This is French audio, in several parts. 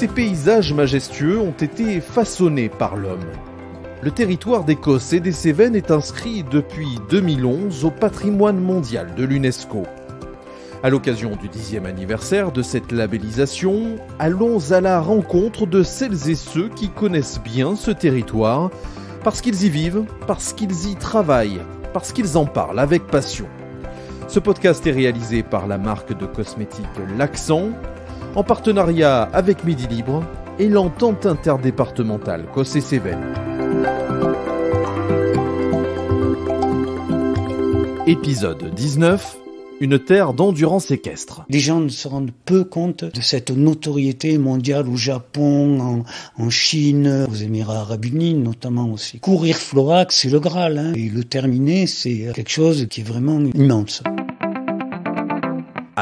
ces paysages majestueux ont été façonnés par l'homme. Le territoire d'Écosse et des Cévennes est inscrit depuis 2011 au patrimoine mondial de l'UNESCO. À l'occasion du dixième anniversaire de cette labellisation, allons à la rencontre de celles et ceux qui connaissent bien ce territoire, parce qu'ils y vivent, parce qu'ils y travaillent, parce qu'ils en parlent avec passion. Ce podcast est réalisé par la marque de cosmétiques L'Accent, en partenariat avec Midi Libre et l'entente interdépartementale Cossé-Cévennes. Épisode 19 une terre d'endurance équestre. Les gens ne se rendent peu compte de cette notoriété mondiale au Japon, en, Chine, aux Émirats arabes unis notamment aussi. Courir Florac, c'est le Graal, hein. et le terminer, c'est quelque chose qui est vraiment immense.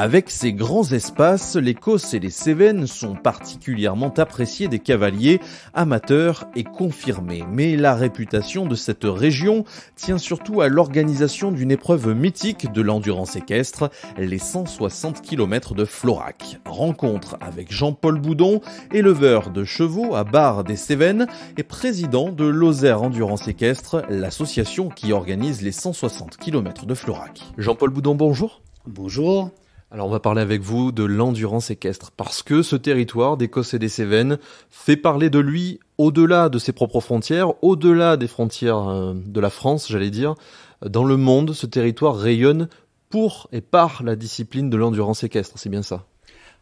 Avec ses grands espaces, les l'Écosse et les Cévennes sont particulièrement appréciés des cavaliers, amateurs et confirmés. Mais la réputation de cette région tient surtout à l'organisation d'une épreuve mythique de l'endurance équestre, les 160 km de Florac. Rencontre avec Jean-Paul Boudon, éleveur de chevaux à Bar des Cévennes et président de Lozère Endurance Équestre, l'association qui organise les 160 km de Florac. Jean-Paul Boudon, bonjour. Bonjour. Alors on va parler avec vous de l'endurance équestre, parce que ce territoire d'Écosse et des Cévennes fait parler de lui au-delà de ses propres frontières, au-delà des frontières euh, de la France, j'allais dire. Dans le monde, ce territoire rayonne pour et par la discipline de l'endurance équestre, c'est bien ça.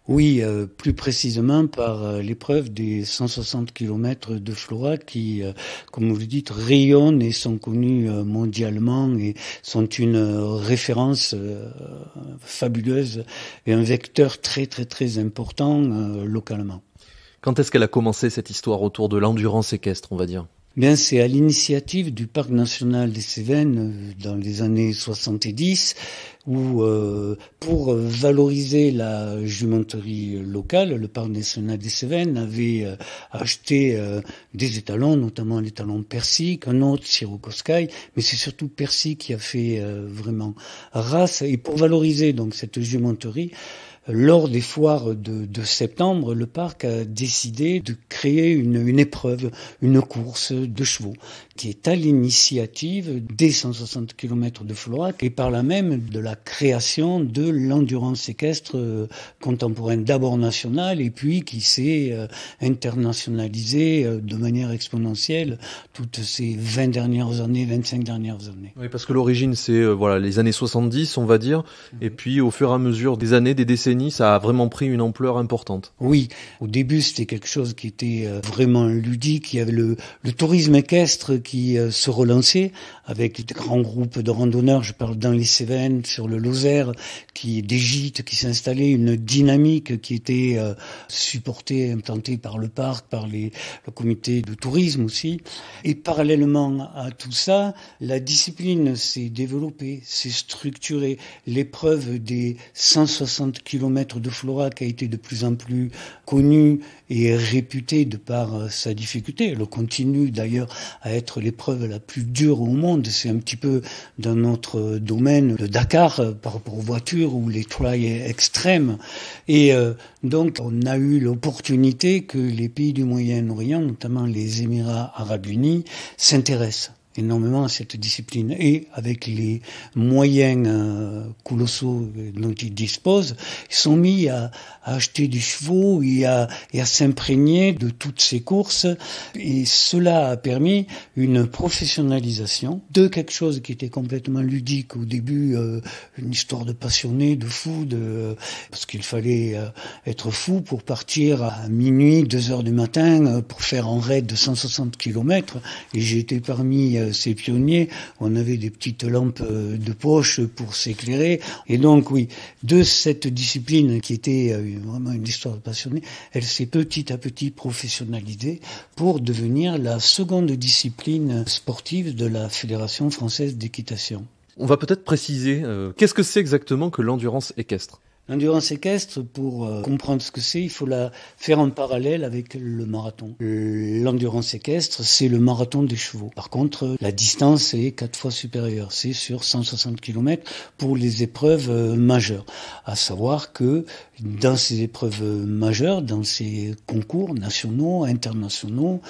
Oui, euh, plus précisément par euh, l'épreuve des 160 kilomètres de Flora qui, euh, comme vous le dites, rayonnent et sont connus mondialement et sont une référence fabuleuse et un vecteur très très très important localement. Quand est-ce qu'elle a commencé cette histoire autour de l'endurance équestre, on va dire Bien, c'est à l'initiative du parc national des Cévennes euh, dans les années 70 où euh, pour valoriser la jumenterie locale, le parc national des Cévennes avait euh, acheté des étalons, notamment l'étalon persique, un autre sirocoscaille, mais c'est surtout persique qui a fait vraiment race. Et pour valoriser donc cette jumenterie, lors des foires de, septembre, le parc a décidé de créer une, épreuve, une course de chevaux, qui est à l'initiative des 160 km de Florac et par là même de la création de l'endurance séquestre euh, contemporaine, d'abord nationale et puis qui s'est euh, internationalisée euh, de manière exponentielle toutes ces 20 dernières années, 25 dernières années. Oui, parce que l'origine, c'est voilà, les années 70, on va dire, mhm. et puis au fur et à mesure des années, des décennies, ça a vraiment pris une ampleur importante. Oui, au début c'était quelque chose qui était euh, vraiment ludique, il y avait le, tourisme équestre qui euh, se relançait avec des grands groupes de randonneurs, je parle dans les Cévennes, sur le Lozère, qui des gîtes qui s'installaient, une dynamique qui était euh, supportée, implantée par le parc, par les, le comité de tourisme aussi. Et parallèlement à tout ça, la discipline s'est développée, s'est structurée. L'épreuve des 160 km maître de Florac a été de plus en plus connu et réputé de par euh, sa difficulté. Elle continue d'ailleurs à être l'épreuve la plus dure au monde. C'est un petit peu dans notre euh, domaine le Dakar euh, par rapport aux voitures ou les est extrêmes. Et donc on a eu l'opportunité que les pays du Moyen-Orient, notamment les Émirats arabes unis, s'intéressent énormément cette discipline. Et avec les moyens euh, colossaux euh, dont ils disposent, ils sont mis à, acheter des chevaux et à, à s'imprégner de toutes ces courses. Et cela a permis une professionnalisation de quelque chose qui était complètement ludique au début, euh, une histoire de passionné, de fou, de, parce qu'il fallait être fou pour partir à minuit, 2 heures du matin, pour faire en raid de 160 km. Et j'ai été parmi euh, ces pionniers, on avait des petites lampes euh, de poche pour s'éclairer. Et donc, oui, de cette discipline qui était euh, vraiment une histoire passionnée, elle s'est petit à petit professionnalisée pour devenir la seconde discipline sportive de la Fédération française d'équitation. On va peut-être préciser, qu'est-ce que c'est exactement que l'endurance équestre L'endurance équestre, pour euh, comprendre ce que c'est, il faut la faire en parallèle avec le marathon. Euh, l'endurance équestre, c'est le marathon des chevaux. Par contre, euh, la distance est quatre fois supérieure. C'est sur 160 km pour les épreuves majeures. À savoir que dans ces épreuves majeures, dans ces concours nationaux, internationaux,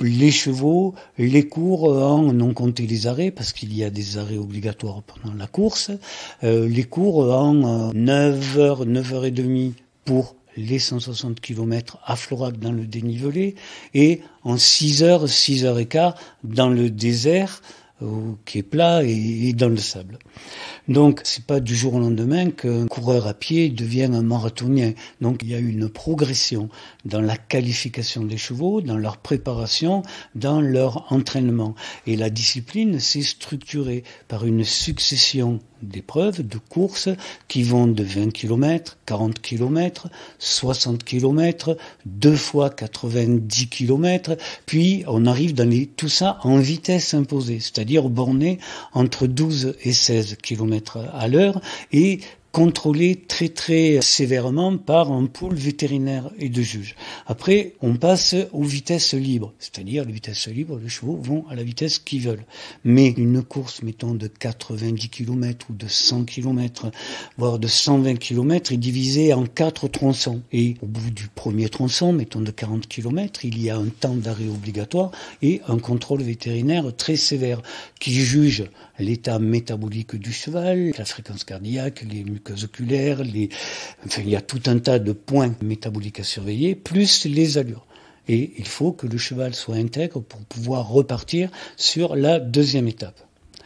les chevaux, les cours euh, en non compté les arrêts, parce qu'il y a des arrêts obligatoires pendant la course, euh, les cours euh, en 9h, 9h30 pour les 160 km à Florac dans le dénivelé, et en 6h, 6h15 dans le désert, qui est plat et, dans le sable. Donc c'est pas du jour au lendemain qu'un coureur à pied devient un marathonien. Donc il y a une progression dans la qualification des chevaux, dans leur préparation, dans leur entraînement. Et la discipline s'est structurée par une succession d'épreuves, de courses qui vont de 20 km, 40 km, 60 km, deux fois 90 km, puis on arrive dans les, tout ça en vitesse imposée, c'est-à-dire borné entre 12 et 16 km à l'heure, et contrôlé très très sévèrement par un pool vétérinaire et de juges. Après, on passe aux vitesses libres, c'est-à-dire les vitesses libres, les chevaux vont à la vitesse qu'ils veulent. Mais une course, mettons, de 90 km ou de 100 km, voire de 120 km, est divisée en quatre tronçons. Et au bout du premier tronçon, mettons de 40 km, il y a un temps d'arrêt obligatoire et un contrôle vétérinaire très sévère qui juge l'état métabolique du cheval, la fréquence cardiaque, les muqueuses oculaires, enfin, il y a tout un tas de points métaboliques à surveiller, plus les allures. Et il faut que le cheval soit intègre pour pouvoir repartir sur la deuxième étape.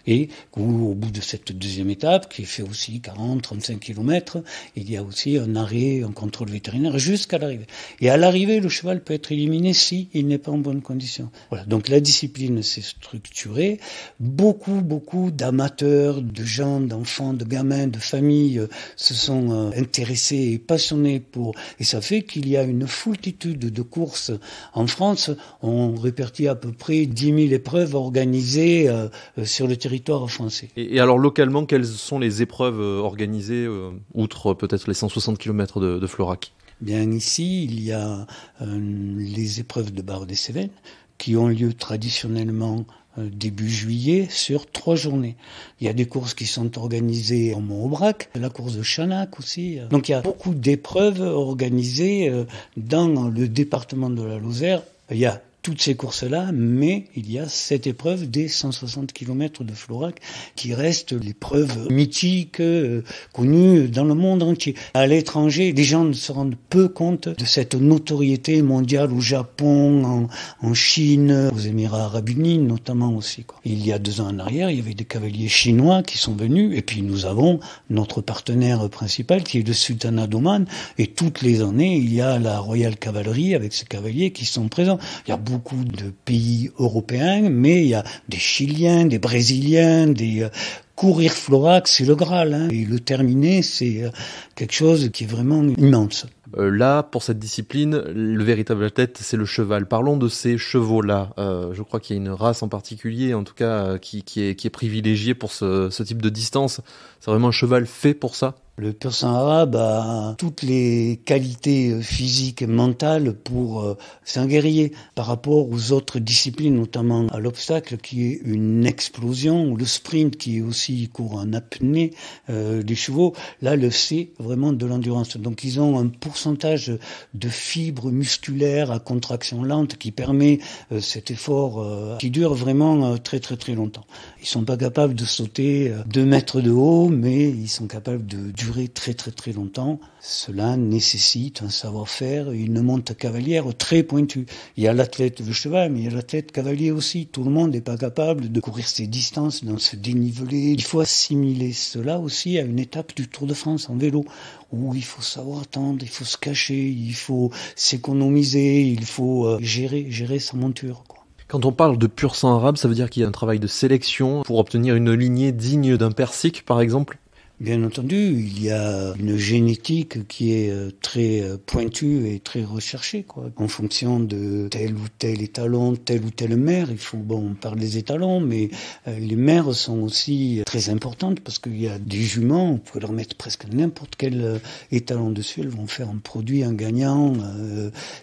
Et au bout de cette deuxième étape, qui fait aussi 40, 35 km, il y a aussi un arrêt, un contrôle vétérinaire jusqu'à l'arrivée. Et à l'arrivée, le cheval peut être éliminé si il n'est pas en bonne condition. Voilà. Donc la discipline s'est structurée. Beaucoup, beaucoup d'amateurs, de gens, d'enfants, de gamins, de familles euh, se sont euh, intéressés et passionnés pour. Et ça fait qu'il y a une foultitude de courses en France. On répertit à peu près 10 000 épreuves organisées euh, sur le territoire territoire français. Et, alors localement, quelles sont les épreuves euh, organisées, euh, outre euh, peut-être les 160 km de, Florac Bien ici, il y a les épreuves de barre des Cévennes qui ont lieu traditionnellement début juillet sur trois journées. Il y a des courses qui sont organisées en Mont-Aubrac, la course de Chanac aussi. Donc il y a beaucoup d'épreuves organisées dans le département de la Lozère. Il y a toutes ces courses-là, mais il y a cette épreuve des 160 km de Florac qui reste l'épreuve mythique, euh, connue dans le monde entier. À l'étranger, les gens ne se rendent peu compte de cette notoriété mondiale au Japon, en, Chine, aux Émirats arabes unis notamment aussi. Quoi. Il y a deux ans en arrière, il y avait des cavaliers chinois qui sont venus, et puis nous avons notre partenaire principal qui est le Sultanat d'Oman, et toutes les années, il y a la Royal cavalerie avec ses cavaliers qui sont présents. Il y a beaucoup de pays européens, mais il y a des Chiliens, des Brésiliens, des euh, courir florax, c'est le Graal. Hein. Et le terminer, c'est euh, quelque chose qui est vraiment immense. Euh, là, pour cette discipline, le véritable tête, c'est le cheval. Parlons de ces chevaux-là. je crois qu'il y a une race en particulier, en tout cas, qui, est, privilégiée pour ce type de distance. C'est vraiment un cheval fait pour ça le persan arabe a toutes les qualités euh, physiques et mentales pour euh, un guerrier par rapport aux autres disciplines, notamment à l'obstacle qui est une explosion, ou le sprint qui est aussi court en apnée euh, des chevaux. Là, le c'est vraiment de l'endurance. Donc ils ont un pourcentage de fibres musculaires à contraction lente qui permet euh, cet effort qui dure vraiment très très très longtemps. Ils sont pas capables de sauter deux mètres de haut, mais ils sont capables de durer très très très longtemps, cela nécessite un savoir-faire et une monte cavalière très pointue. Il y a l'athlète de cheval, mais il y a l'athlète cavalier aussi. Tout le monde n'est pas capable de courir ces distances dans ce dénivelé. Il faut assimiler cela aussi à une étape du Tour de France en vélo, où il faut savoir attendre, il faut se cacher, il faut s'économiser, il faut euh, gérer, gérer sa monture. Quand on parle de pur sang arabe, ça veut dire qu'il y a un travail de sélection pour obtenir une lignée digne d'un persique, par exemple Bien entendu, il y a une génétique qui est euh, très euh, pointue et très recherchée, quoi. En fonction de tel ou tel étalon, telle ou telle mère, il faut, bon, on parle des étalons, mais euh, les mères sont aussi très importantes parce qu'il y a des juments, on peut leur mettre presque n'importe quel étalon dessus, elles vont faire un produit, un gagnant.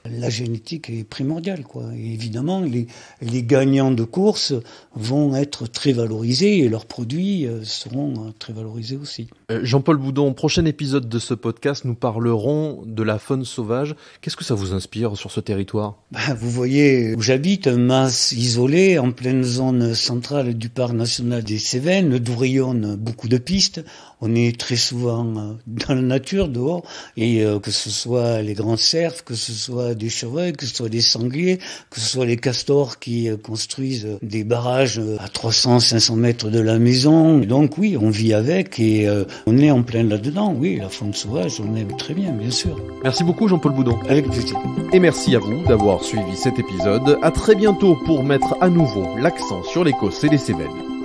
La génétique est primordiale, quoi. évidemment, les gagnants de course vont être très valorisés et leurs produits seront très valorisés aussi. Euh, Jean-Paul Boudon, prochain épisode de ce podcast, nous parlerons de la faune sauvage. Qu'est-ce que ça vous inspire sur ce territoire bah, Vous voyez où j'habite, un mas isolé en pleine zone centrale du parc national des Cévennes. d'où rayonnent beaucoup de pistes. On est très souvent euh, dans la nature, dehors, et euh, que ce soit les grands cerfs, que ce soit des chevreuils, que ce soit des sangliers, que ce soit les castors qui construisent des barrages à 300-500 mètres de la maison. Donc oui, on vit avec et on est en plein là-dedans. Oui, la faune sauvage, on aime très bien, bien sûr. Merci beaucoup, Jean-Paul Boudon. Avec plaisir. Et merci à vous d'avoir suivi cet épisode. À très bientôt pour mettre à nouveau l'accent sur l'Écosse et les Cévennes.